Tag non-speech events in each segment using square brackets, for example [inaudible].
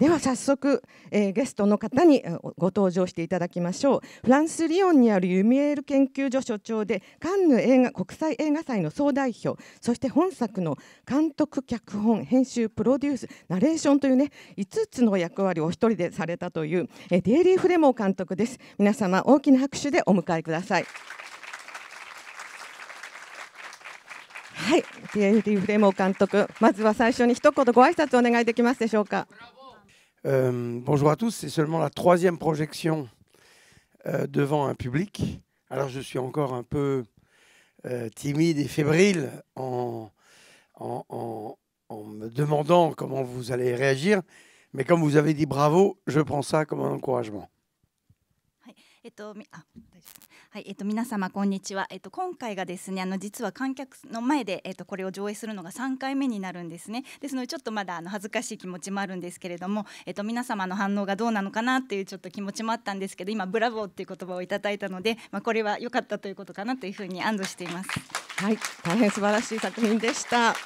では早速、えー、ゲストの方にご登場していただきましょうフランス・リヨンにあるユミエール研究所所長でカンヌ映画国際映画祭の総代表そして本作の監督脚本編集プロデュースナレーションというね5つの役割をお一人でされたという、えー、デイリー・フレモー監督です皆様大きな拍手でお迎えください。はい、イリー・フレモー監督、まずは最初に一言ご挨拶お願いできますでしょうか。Euh, bonjour à tous, c'est seulement la troisième projection euh, devant un public. Alors je suis encore un peu euh, timide et fébrile en, me demandant comment vous allez réagir, mais comme vous avez dit bravo, je prends ça comme un encouragement. Oui. はい、えっと皆様こんにちは。えっと今回がですね、あの実は観客の前でえっとこれを上映するのが3回目になるんですね。ですのでちょっとまだあの恥ずかしい気持ちもあるんですけれども、えっと皆様の反応がどうなのかなっていうちょっと気持ちもあったんですけど、今ブラボーっていう言葉をいただいたので、まあこれは良かったということかなというふうに安堵しています。はい、大変素晴らしい作品でした。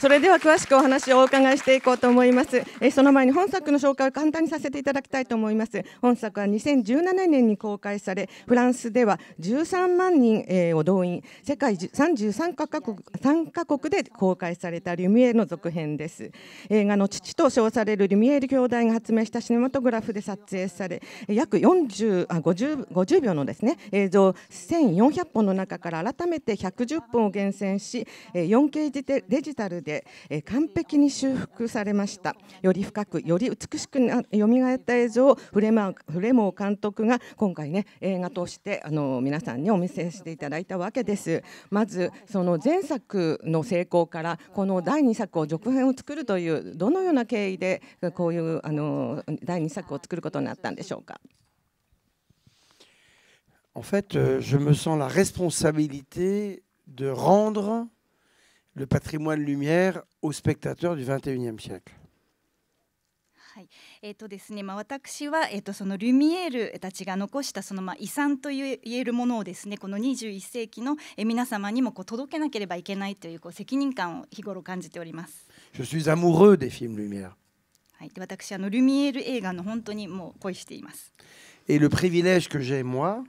それでは詳しくお話をお伺いしていこうと思います。えその前に本作の紹介を簡単にさせていただきたいと思います。本作は2017年に公開され、フランスでは13万人、えを動員、世界33カ国 ,3 カ国で公開されたリュミエの続編です。映画の父と称されるリュミエール兄弟が発明したシネマトグラフで撮影され、約40あ 50, 50秒のですね映像1400本の中から改めて110本を厳選し、4K デジタルで、え完璧に修復されましたより深くより美しくが蘇った映像をフレマフレモー監督が今回ね映画としてあの皆さんにお見せしていただいたわけですまずその前作の成功からこの第2作を続編を作るというどのような経緯でこういうあの第2作を作ることになったんでしょうか En fait, je me sens la responsabilité de rendre le patrimoine lumière aux spectateurs du 21e siècle. はい、えっ、ー、とですね、まあ私はえっ、ー、とそのルミエールたちが残したそのまあ遺産という言えるものをですね、この21世紀の皆様にもこう届けなければいけないというこう責任感を日頃感じております。Je suis amoureux des films Lumière. はい、で私あのルミエール映画の本当にもう恋しています。Et le privilège que j'ai moi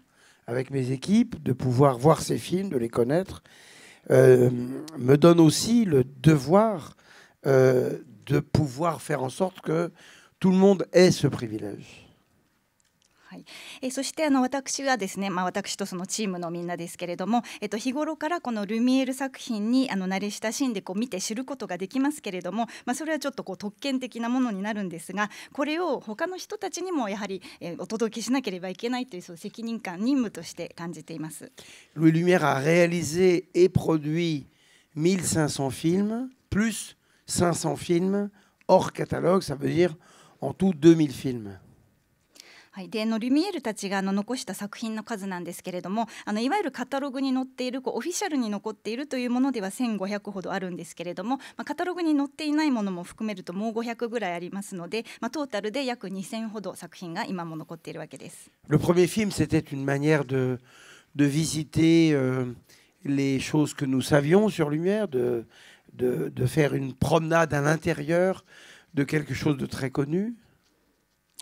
avec mes équipes de pouvoir voir ces films, de les connaître. Euh, me donne aussi le devoir euh, de pouvoir faire en sorte que tout le monde ait ce privilège. いえそしてあの私はですね、まあ、私とそのチームのみんなですけれども、えっと日頃からこのルミエール作品にあの慣れ親しんでこう見て知ることができますけれども、まあ、それはちょっとこう特権的なものになるんですがこれを他の人たちにもやはり、えお届けしなければいけないというその責任感任務として感じています。ルミエール a r é a l i s et produit 1500 films plus 500 films hors catalogue, ça veut dire en tout 2000 films. はい、でのリュミエールたちがあの残した作品の数なんですけれどもあのいわゆるカタログに載っているこうオフィシャルに残っているというものでは1500ほどあるんですけれども、まあ、カタログに載っていないものも含めるともう500ぐらいありますので、まあ、トータルで約2000ほど作品が今も残っているわけです。Le premier film, c'était une manière de, de visiter euh, les choses que nous savions sur Lumière, de, de, de faire une promenade à l'intérieur de quelque chose de très connu.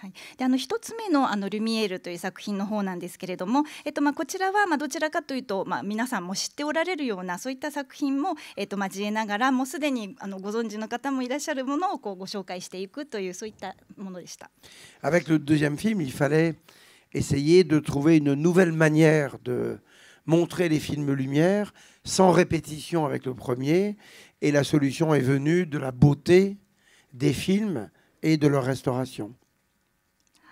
はい、であの1つ目のあのルミエールという作品の方なんですけれども、えっとまあ、こちらはまあどちらかというと、まあ、皆さんも知っておられるようなそういった作品も、えっと、交えながらもうすでにあのご存知の方もいらっしゃるものをこうご紹介していくというそういったものでした。Avec le deuxième film, il fallait essayer de trouver une nouvelle manière de montrer les films Lumière sans répétition avec le premier, et la solution est venue de la beauté des films et de leur restauration.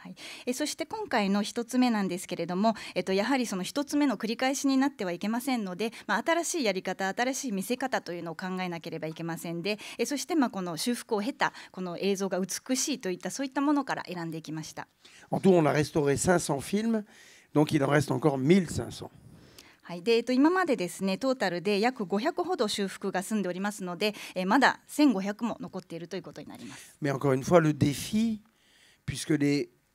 はい、えそして今回の1つ目なんですけれども、えっと、やはりその1つ目の繰り返しになってはいけませんので、まあ、新しいやり方新しい見せ方というのを考えなければいけませんでえそしてまあこの修復を経たこの映像が美しいといったそういったものから選んでいきました。En tout, on a restauré 500 films, donc il en reste encore 1500. はいでえっと、今までですねトータルで約500ほど修復が済んでおりますので、えまだ1500も残っているということになります。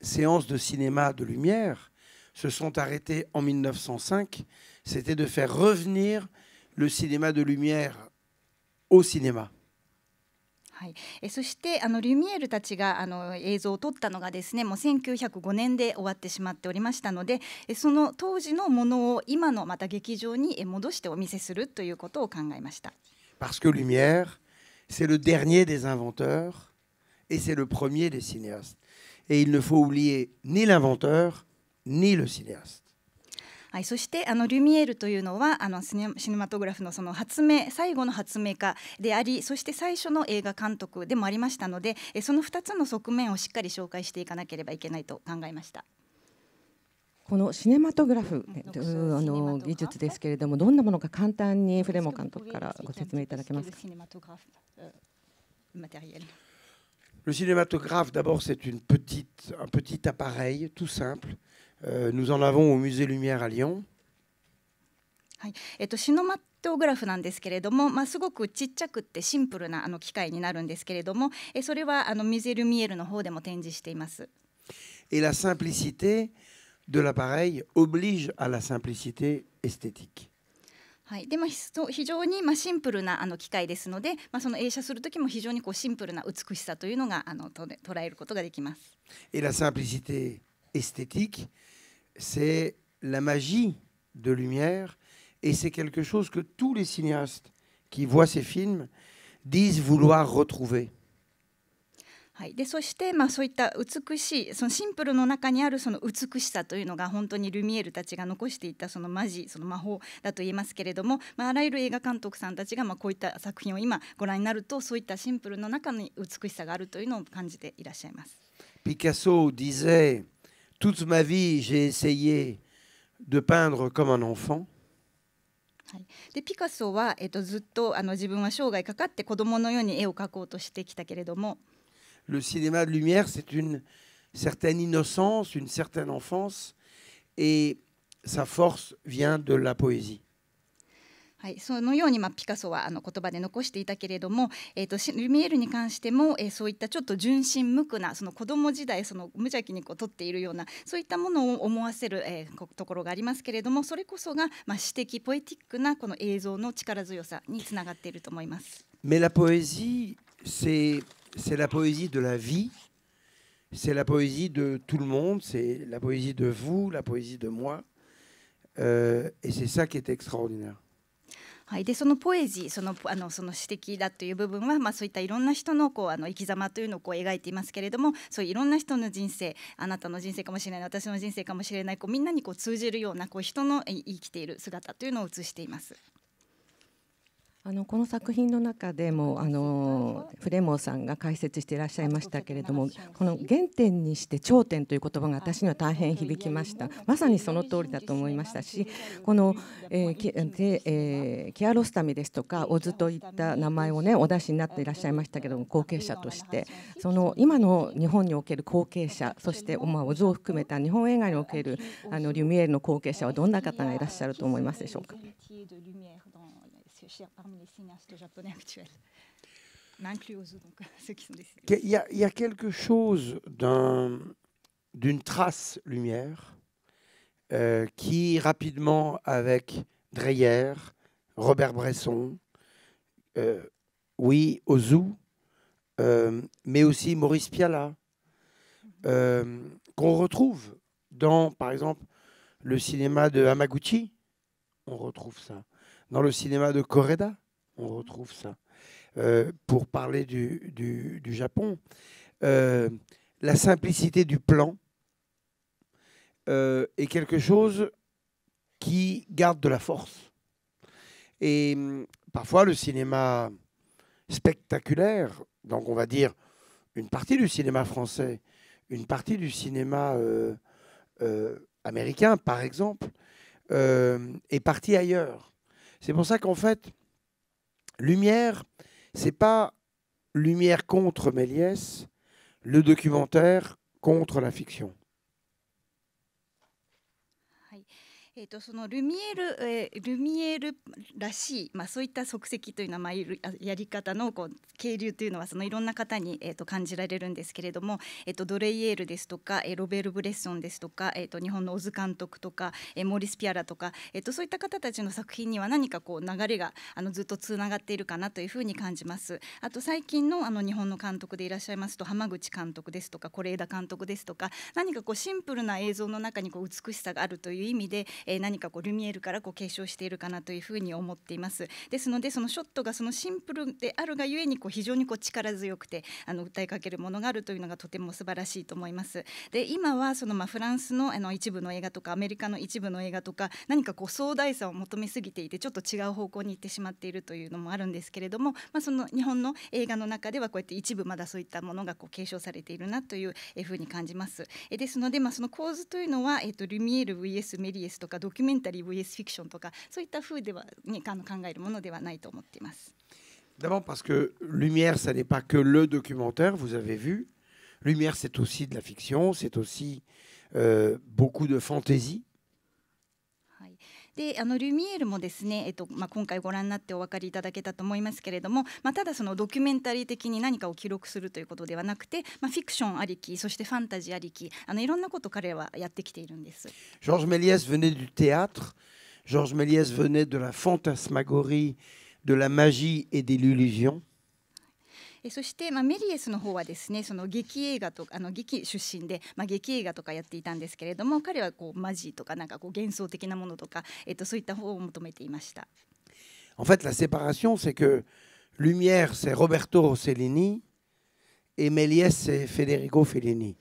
séances de cinéma de lumière se sont arrêtées en 1905, c'était de faire revenir le cinéma de lumière au cinéma. はいえそしてあのリュミエールたちがあの映像を撮ったのがですねもう1905 que Lumière, c'est le dernier des inventeurs et c'est le premier des cinéastes. Et il ne faut oublier ni l'inventeur, ni le cinéaste. はい、そしてあのリュミエールというのはあのシネマトグラフのその発明最後の発明家でありそして最初の映画監督でもありましたのでその2つの側面をしっかり紹介していかなければいけないと考えました。このシネマトグラフというあの技術ですけれどもどんなものか簡単にフレモ監督からご説明いただけますか。Le cinématographe, d'abord, c'est une petite, un petit appareil tout simple. Euh, nous en avons au musée Lumière à Lyon. Et la simplicité de l'appareil oblige à la simplicité esthétique. はいでまあ、非常にまあシンプルなあの機械ですので、まあ、その映写する時も非常にこうシンプルな美しさというのがあのと捉えることができます。Et la simplicité esthétique, c'est la magie de lumière et c'est quelque chose que tous les cinéastes qui voient ces films disent vouloir retrouver. はい、でそして、まあ、そういった美しいそのシンプルの中にあるその美しさというのが本当にルミエールたちが残していたそのマジその魔法だと言いますけれども、まあ、あらゆる映画監督さんたちが、まあ、こういった作品を今ご覧になるとそういったシンプルの中に美しさがあるというのを感じていらっしゃいます。ピカソ disait Toute ma vie, j'ai essayé de peindre comme un enfant. はい、でピカソは、えっと、ずっとあの自分は生涯かかって子供のように絵を描こうとしてきたけれども。le cinéma de lumière, c'est une certaine innocence, une certaine enfance, et sa force vient de la poésie. Mais la poésie, c'est c'est la poésie de la vie, c'est la poésie de tout le monde, c'est la poésie de vous, la poésie de moi. Euh, et c'est ça qui est extraordinaire. はい、でそのポエジーそのあのその指摘だという部分は、まあ、そういったいろんな人のこうあの生き様というのをこう描いていますけれどもそういういろんな人の人生あなたの人生かもしれない私の人生かもしれないこうみんなにこう通じるようなこう人の生きている姿というのを映しています。あのこの作品の中でもあのフレモーさんが解説していらっしゃいましたけれどもこの原点にして頂点という言葉が私には大変響きましたまさにその通りだと思いましたしこの、えーきえー、キアロスタミですとかオズといった名前をねお出しになっていらっしゃいましたけども後継者としてその今の日本における後継者そして、まあ、オズを含めた日本映画におけるあのリュミエールの後継者はどんな方がいらっしゃると思いますでしょうか。parmi les cinéastes japonais actuels. donc [laughs] qui sont des il, y a, il y a, quelque chose d'une trace lumière euh, qui, rapidement, avec Dreyer, Robert Bresson, euh, oui, Ozu, euh, mais aussi Maurice Piala, qu'on retrouve dans, par exemple, le cinéma de Hamaguchi. On retrouve ça. Dans le cinéma de Correda, on retrouve ça. Euh, pour parler du, Japon, euh, la simplicité du plan euh, est quelque chose qui garde de la force. Et hum, parfois, le cinéma spectaculaire, donc on va dire une partie du cinéma français, une partie du cinéma américain, par exemple, est parti ailleurs. C'est pour ça qu'en fait, Lumière, c'est pas Lumière contre Méliès, le documentaire contre la fiction. えーと、そのルミエール、えー、ルミエールらしい、まあ、そういった足跡というのは、まあ、やり方のこう渓流というのはそのいろんな方に、えーと、感じられるんですけれども、えーと、ドレイエールですとか、えー、ロベル・ブレッソンですとか、えー、と日本の小津監督とか、えー、モーリス・ピアラとか、えー、とそういった方たちの作品には何かこう流れがあのずっとつながっているかなというふうに感じます。あと最近のあの日本の監督でいらっしゃいますと浜口監督ですとか是枝監督ですとか何かこうシンプルな映像の中にこう美しさがあるという意味でえー、何かこうルミエールからこう継承しているかなというふうに思っています。ですのでそのショットがそのシンプルであるがゆえにこう非常にこう力強くてあの訴えかけるものがあるというのがとても素晴らしいと思います。で今はそのまあフランスのあの一部の映画とかアメリカの一部の映画とか何かこう壮大さを求めすぎていてちょっと違う方向に行ってしまっているというのもあるんですけれども、まあ、その日本の映画の中ではこうやって一部まだそういったものがこう継承されているなというふうに感じます。えですので、まあ、その構図というのは、えー、とルミエール VS メリエスとかかドキュメンタリー VS D'abord parce que Lumière, ça n'est pas que le documentaire, vous avez vu. Lumière, c'est aussi de la fiction, c'est aussi euh, beaucoup de fantaisie. であのルミエールもですね、えっとまあ、今回ご覧になってお分かりいただけたと思いますけれども、まあ、ただそのドキュメンタリー的に何かを記録するということではなくて、まあ、フィクションありきそしてファンタジーありきあのいろんなことを彼はやってきているんです。ジョー r g e s ス é l i è s venait du théâtre, Georges Méliès venait de la fantasmagorie, de la magie et de l'illusion. えそして、まあ、メリエスの方はですねその劇映画とかあの劇出身で、まあ、劇映画とかやっていたんですけれども彼はこうマジとかなんかこう幻想的なものとか、えっと、そういった方を求めていました。En fait, la séparation, c'est que Lumière, c'est Roberto Rossellini et Méliès, c'est Federico Fellini.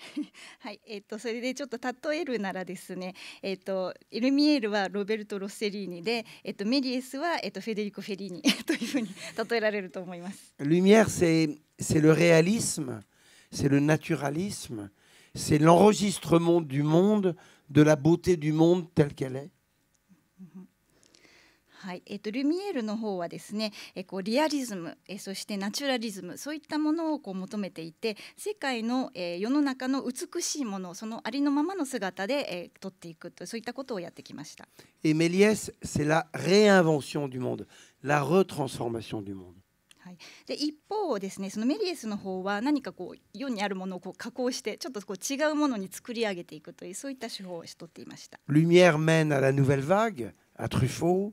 [laughs] はい、えっ、ー、とそれでちょっと例えるならですね、えっ、ー、とエルミエールはロベルト・ロッセリーニで、えっ、ー、とメリエスはえっ、とフェデリコ・フェリーニ [laughs] というふうに例えられると思います。Lumière, c'est c'est le réalisme, c'est le naturalisme, c'est l'enregistrement du monde, de la beauté du monde telle qu'elle est. はい、えっ、ー、とルミエールの方はですね、えー、こうリアリズム、えー、そしてナチュラリズム、そういったものをこう求めていて、世界の、えー、世の中の美しいもの、そのありのままの姿で、えー、撮っていくと、そういったことをやってきました。エメリ é ス、i è s c'est la réinvention du monde, la retransformation du monde. はい、で一方ですねそのメリエスの方は何かこう世にあるものをこう加工してちょっとこう違うものに作り上げていくというそういった手法をしとっていました。Lumière mène à la nouvelle vague, à Truffaut.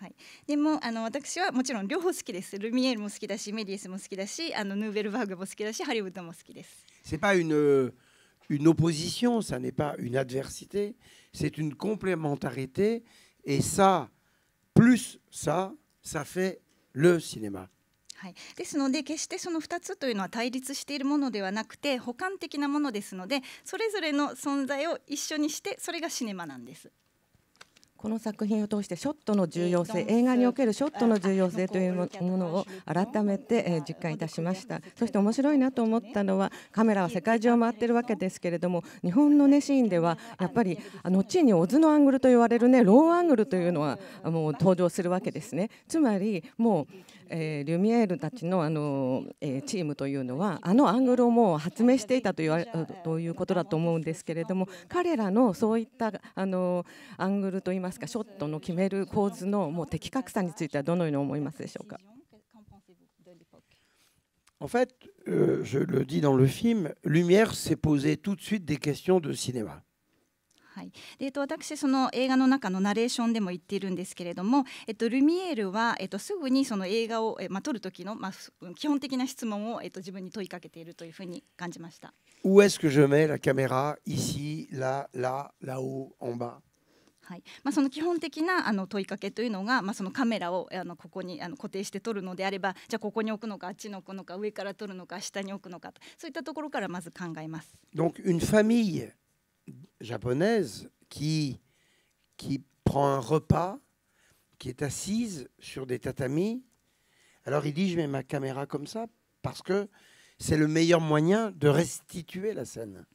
はい、でもあの私はもちろん両方好きです。ルミエールも好きだし、メディエスも好きだし、あのヌーベルバーグも好きだし、ハリウッドも好きです。C'est pas une une opposition, ça n'est pas une adversité, c'est une complémentarité et ça plus ça, ça fait le cinéma. はい、ですので決してその2つというのは対立しているものではなくて補完的なものですのでそれぞれの存在を一緒にしてそれがシネマなんです。この作品を通してショットの重要性映画におけるショットの重要性というものを改めて実感いたしましたそして面白いなと思ったのはカメラは世界中を回ってるわけですけれども日本の、ね、シーンではやっぱり後にオズのアングルと言われる、ね、ローアングルというのはもう登場するわけですねつまりもうえー、リュミエールたちのあの、えー、チームというのはあのアングルをもう発明していたというということだと思うんですけれども彼らのそういったあのアングルといいますかショットの決める構図のもう的確さについてはどのように思いますでしょうか。En fait, euh, je le dis dans le film, Lumière s'est posé tout de suite des questions de cinéma. はい、でえっと、私その映画の中のナレーションでも言っているんですけれども、えっと、ルミエールは、えっと、すぐにその映画を、えまあ、撮る時の、まあ、基本的な質問を、えっと、自分に問いかけているというふうに感じました。はいまあ、その基本的なあの問いかけというのが、まあ、そのカメラをあのここにあの固定して撮るのであればじゃここに置くのかあっちに置くのか上から撮るのか下に置くのかそういったところからまず考えます。Donc, une famille japonaise qui, qui prend un repas, qui est assise sur des tatamis. Alors il dit, je mets ma caméra comme ça, parce que c'est le meilleur moyen de restituer la scène.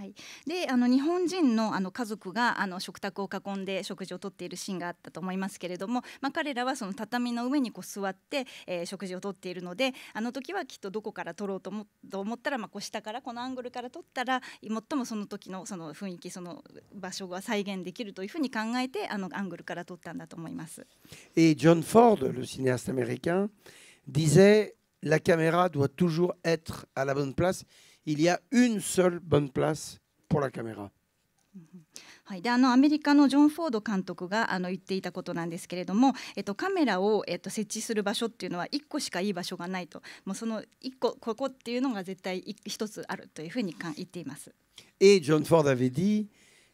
はい、であの日本人のあの家族があの食卓を囲んで食事をとっているシーンがあったと思いますけれども、まあ、彼らはその畳の上にこう座って、えー、食事をとっているのであの時はきっとどこから取ろうと思と思ったら、まあ、こう下からこのアングルから取ったら最もその時のその雰囲気その場所が再現できるというふうに考えてあのアングルから取ったんだと思います。Et John Ford, le cinéaste américain, disait La caméra doit toujours être à la bonne place. il y a une seule bonne place pour la caméra. はい、であのアメリカのジョン・フォード監督があの言っていたことなんですけれども、えっと、カメラを、えっと、設置する場所っていうのは1個しかいい場所がないともうその1個ここっていうのが絶対1つあるというふうに言っています。Et mm-hmm. John Ford avait dit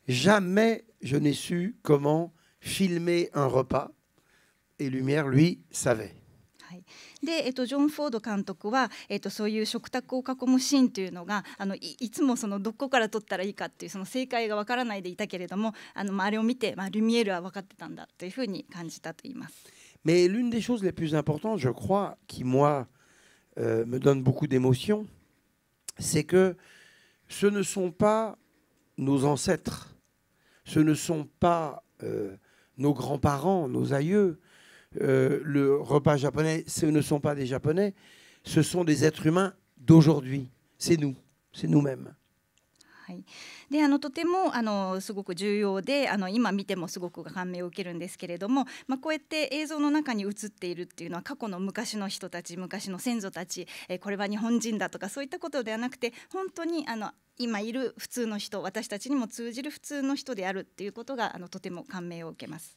Jamais je n'ai su comment filmer un repas, et Lumière, lui, savait. はいでえっと、ジョン・フォード監督は、えっと、そういう食卓を囲むシーンというのがあのいいつもそのどこから撮ったらいいかっていうその正解が分からないでいたけれどもあの、まあ、あれを見て、まあ、ルミエールは分かってたんだというふうに感じたと言います。Mais l'une des choses les plus importantes, je crois, qui, moi, euh, me donne beaucoup d'émotion, c'est que ce ne sont pas nos ancêtres, ce ne sont pas euh, nos grands-parents, nos aïeux, euh, le repas japonais, ce ne sont pas des Japonais, ce sont des êtres humains d'aujourd'hui. C'est nous, c'est nous-mêmes. はい、であのとてもあのすごく重要であの今見てもすごく感銘を受けるんですけれども、まあ、こうやって映像の中に映っているっていうのは過去の昔の人たち昔の先祖たち、えー、これは日本人だとかそういったことではなくて本当にあの今いる普通の人私たちにも通じる普通の人であるっていうことがあのとても感銘を受けます。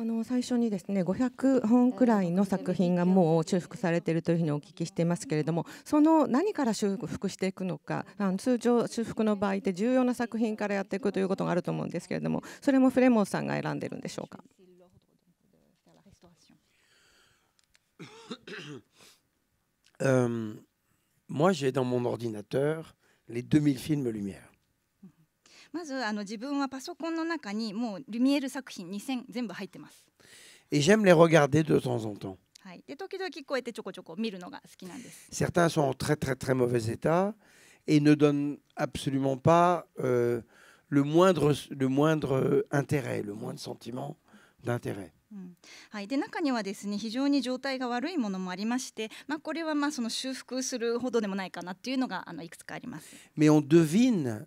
あの最初にですね500本くらいの作品がもう修復されているというふうにお聞きしていますけれどもその何から修復していくのかあの通常修復の場合って重要な作品からやっていくということがあると思うんですけれどもそれもフレモンさんが選んでるんでしょうか。u moi j'ai dans mon ordinateur les 2000 films Lumière. まずあの自分はパソコンの中にもうルミエール作品2000全部入ってます。Et j'aime les regarder de temps en temps. はい、で時々こうやってちょこちょこ見るのが好きなんです。Certains sont en très très très mauvais état et ne donnent absolument pas euh, le, moindre, le moindre intérêt, le moindre sentiment d'intérêt. うん、はい、で中にはですね非常に状態が悪いものもありまして、まあ、これはまあその修復するほどでもないかなっていうのがあのいくつかあります。Mais on devine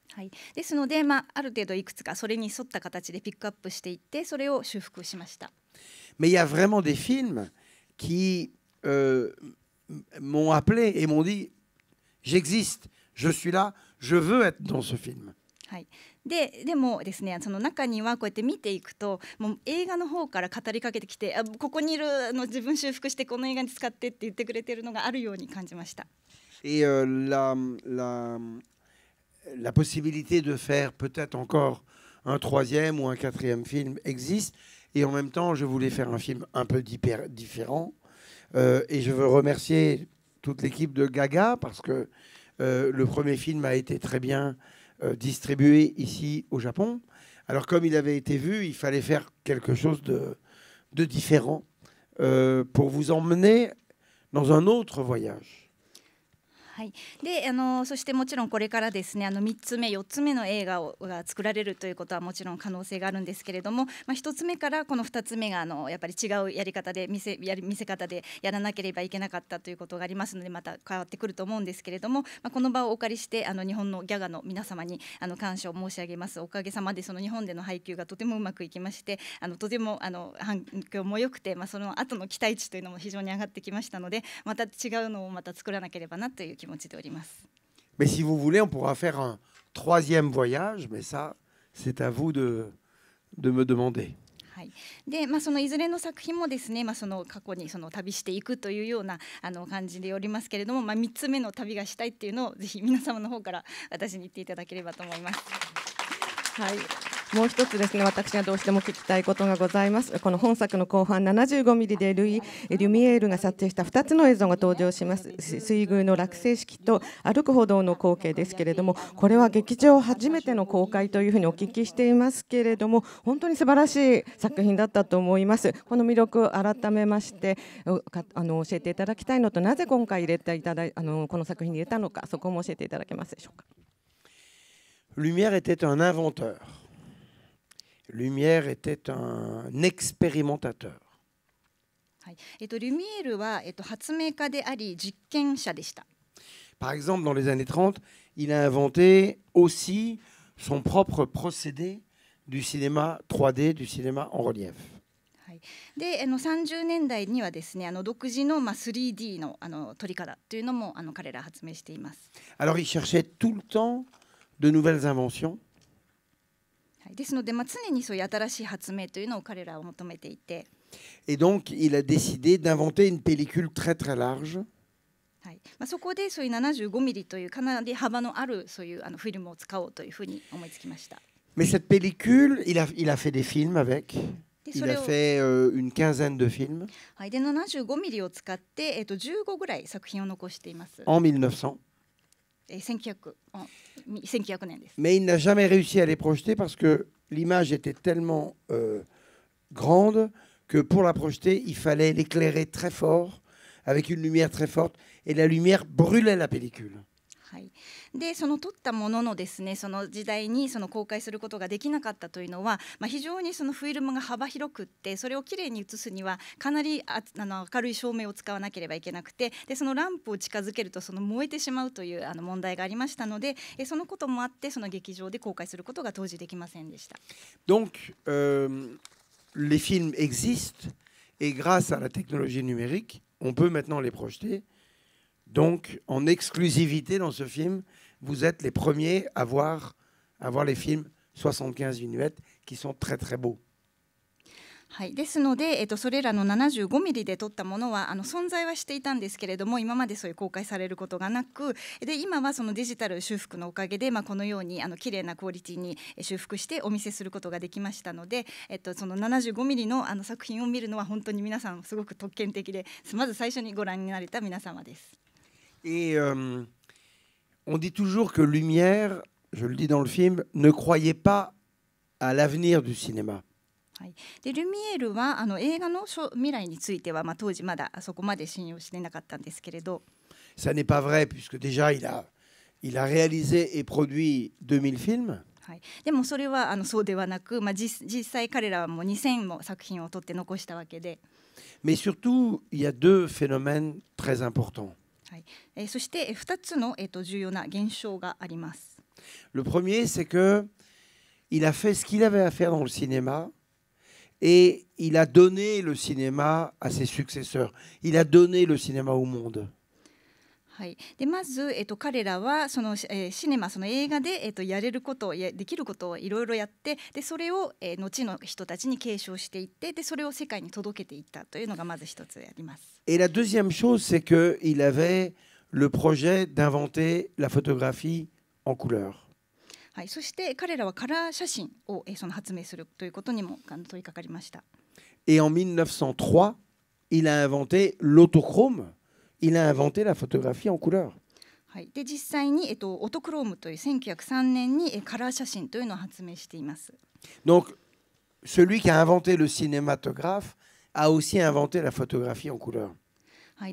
はい、ですので、まあ、ある程度いくつかそれに沿った形でピックアップしていってそれを修復しました。Mais il y a vraiment des films qui euh, m'ont appelé et m'ont dit J'existe, je suis là, je veux être dans ce film. ででもですねその中にはこうやって見ていくともう映画の方から語りかけてきてあここにいるの自分修復してこの映画に使ってって言ってくれてるのがあるように感じました。Et euh, la, la, la possibilité de faire peut-être encore un troisième ou un quatrième film existe. Et en même temps, je voulais faire un film un peu différent. Euh, et je veux remercier toute l'équipe de Gaga parce que euh, le premier film a été très bien euh, distribué ici au Japon. Alors comme il avait été vu, il fallait faire quelque chose de différent pour vous emmener dans un autre voyage. はいであのそしてもちろんこれからですねあの3つ目4つ目の映画をが作られるということはもちろん可能性があるんですけれども、まあ、1つ目からこの2つ目があのやっぱり違うやり方で見せやり見せ方でやらなければいけなかったということがありますのでまた変わってくると思うんですけれども、まあ、この場をお借りしてあの日本のギャガの皆様にあの感謝を申し上げますおかげさまでその日本での配給がとてもうまくいきましてあのとてもあの反響も良くて、まあ、その後の期待値というのも非常に上がってきましたのでまた違うのをまた作らなければなという気持持ちでおります。Mais si vous voulez, on pourra faire un troisième voyage, mais ça, c'est à vous de, de me demander. はい、で、まあ、そのいずれの作品もですね、まあ、その過去にその旅していくというようなあの感じでおりますけれども、まあ、3つ目の旅がしたいっいうのをぜひ皆様の方から私に言っていただければと思います。はいもう一つですね、私がどうしても聞きたいことがございます。この本作の後半75ミリでルイ・リュミエールが撮影した2つの映像が登場します。水宮の落成式と歩く歩道の光景ですけれども、これは劇場初めての公開というふうにお聞きしていますけれども、本当に素晴らしい作品だったと思います。この魅力を改めまして、あの教えていただきたいのと、なぜ今回入れていただいあのこの作品に入れたのか、そこも教えていただけますでしょうか。Lumière était un inventeur. Lumière était un expérimentateur. Par exemple, dans les années 30, il a inventé aussi son propre procédé du cinéma 3D, du cinéma en relief. Alors, il cherchait tout le temps de nouvelles inventions. はい、ですので、まあ、常にそういう新しい発明というのを彼らは求めていて。Et donc, il a décidé d'inventer une pellicule très très large. はいまあ、そこでそういう75ミリというかなり幅のあるそういうあのフィルムを使おうというふうに思いつきました。Mais cette pellicule, il a, il a fait des films avec. Il a fait euh, une quinzaine de films. はい、で75ミリを使って、えっと、15ぐらい作品を残しています。En 1900. Mais il n'a jamais réussi à les projeter parce que l'image était tellement euh, grande que pour la projeter, il fallait l'éclairer très fort, avec une lumière très forte, et la lumière brûlait la pellicule. はい、でその取ったもののですねその時代にその公開することができなかったというのは、まあ、非常にそのフィルムが幅広くってそれをきれいに写すにはかなりああの明るい照明を使わなければいけなくてでそのランプを近づけるとその燃えてしまうというあの問題がありましたのでえそのこともあってその劇場で公開することが当時できませんでした。Donc, euh, les films existent et grâce à la technologie numérique, on peut maintenant les projeter Donc, en exclusivité dans ce film, vous êtes les premiers à voir, à voir les films 75 minuettes qui sont très très beaux. はい、ですので、えっと、それらの75ミリで撮ったものはあの存在はしていたんですけれども今までそういう公開されることがなくで今はそのデジタル修復のおかげで、まあ、このようにあの綺麗なクオリティに修復してお見せすることができましたので、えっと、その75ミリのあの作品を見るのは本当に皆さんすごく特権的でまず最初にご覧になれた皆様です。et euh, on dit toujours que Lumière, je le dis dans le film, ne croyait pas à l'avenir du cinéma. はい、でルミエールはあの映画の未来については、まあ、当時まだそこまで信用してなかったんですけれど。Ça n'est pas vrai, puisque déjà il a, il a réalisé et produit 2000 films. はい、でもそれはあのそうではなく、まあ、実実際彼らはもう2000も作品を撮って残したわけで。Mais surtout, il y a deux phénomènes très importants. Le premier, c'est que il a fait ce qu'il avait à faire dans le cinéma et il a donné le cinéma à ses successeurs. Il a donné le cinéma au monde. はい、でまず、えっと、彼らはその、えー、シネマその映画で、えっと、やれることやできることをいろいろやってでそれを、えー、後の人たちに継承していってでそれを世界に届けていったというのがまず一つあります。Et la deuxième chose, c'est qu'il avait le projet d'inventer la photographie en couleur. そして彼らはカラー写真を、発明するということにも取り掛かりました。Et en 1903, il a inventé l'autochrome. il a inventé la photographie en couleur. Donc, celui qui a inventé le cinématographe a aussi inventé la photographie en couleur. Donc,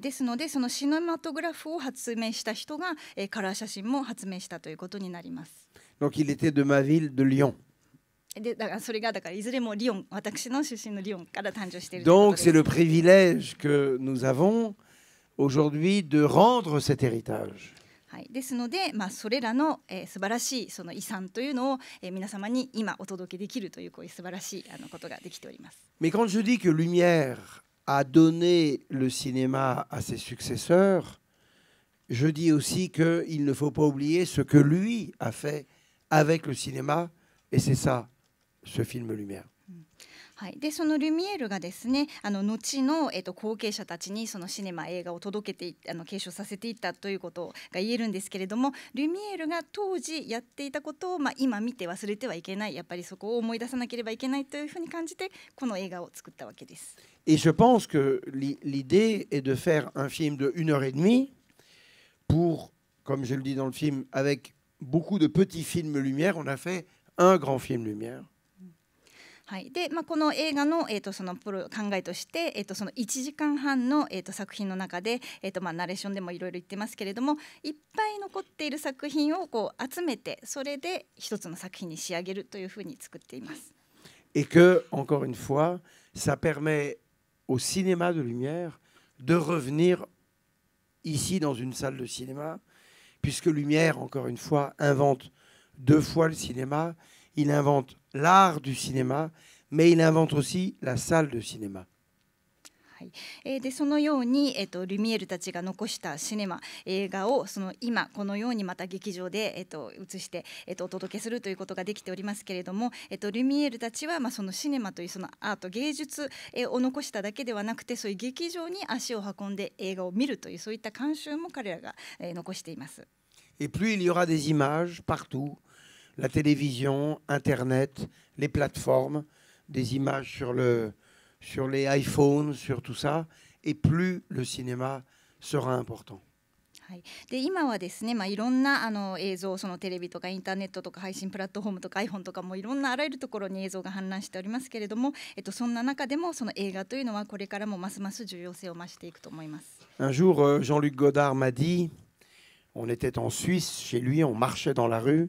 il était de ma ville de Lyon. Donc, c'est le privilège que nous avons aujourd'hui de rendre cet héritage. Mais quand je dis que Lumière a donné le cinéma à ses successeurs, je dis aussi qu'il ne faut pas oublier ce que lui a fait avec le cinéma, et c'est ça, ce film Lumière. Mm. はい、でそのルミエールがですねあの後の、えーと、後継者たちにそのシネマ映画を届けてあの継承させていったということが言えるんですけれどもルミエールが当時やっていたことを、まあ、今見て忘れてはいけないやっぱりそこを思い出さなければいけないというふうに感じてこの映画を作ったわけです。Et je pense que l'idée est de faire un film de une heure et demie pour, comme je le dis dans le film, avec beaucoup de petits films lumière, on a fait un grand film lumière. はいでまあ、この映画の,、えーと、とそのプロ考えとして、えーと、とその1時間半の、えーと、と作品の中で、えーとまあ、ナレーションでもいろいろ言ってますけれどもいっぱい残っている作品をこう集めてそれで一つの作品に仕上げるというふうに作っています。Et que, encore une fois, ça permet au cinéma de lumière de revenir ici dans une salle de cinéma, puisque Lumière, encore une fois, invente deux fois le cinéma. il invente l'art du cinéma, mais il invente aussi la salle de cinéma. はい、えでそのように、えーと、とルミエルたちが残したシネマ映画をその今このようにまた劇場で、えーと、と映して、えーと、お届けするということができておりますけれども、えー、とルミエルたちは、まあ、そのシネマというそのアート芸術を残しただけではなくてそういう劇場に足を運んで映画を見るというそういった慣習も彼らが、えー、残しています。Et plus il y aura des images partout, la télévision, Internet, les plateformes, des images sur, le, sur les iPhones, sur tout ça, et plus le cinéma sera important. Un jour, euh, Jean-Luc Godard m'a dit, on était en Suisse, chez lui, on marchait dans la rue,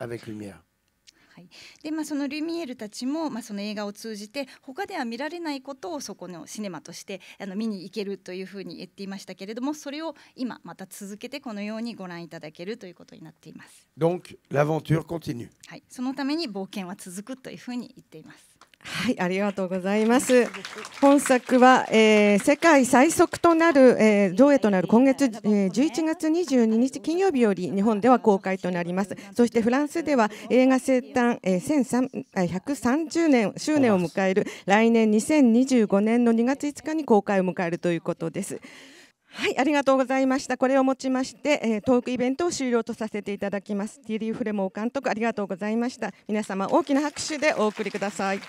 avec lumière. でまあ、そのリュミエールたちも、まあ、その映画を通じて他では見られないことをそこのシネマとしてあの見に行けるというふうに言っていましたけれどもそれを今また続けてこのようにご覧いただけるということになっています。Donc, continue. はい、そのために冒険は続くというふうに言っています。はい、ありがとうございます。本作は、えー、世界最速となる、えー、上映となる今月、えー、11月22日金曜日より日本では公開となります。そしてフランスでは映画生誕、えー、1130年周年を迎える来年2025年の2月5日に公開を迎えるということです。はい、ありがとうございました。これをもちまして、えー、トークイベントを終了とさせていただきます。TD フレモー監督、ありがとうございました。皆様、大きな拍手でお送りください。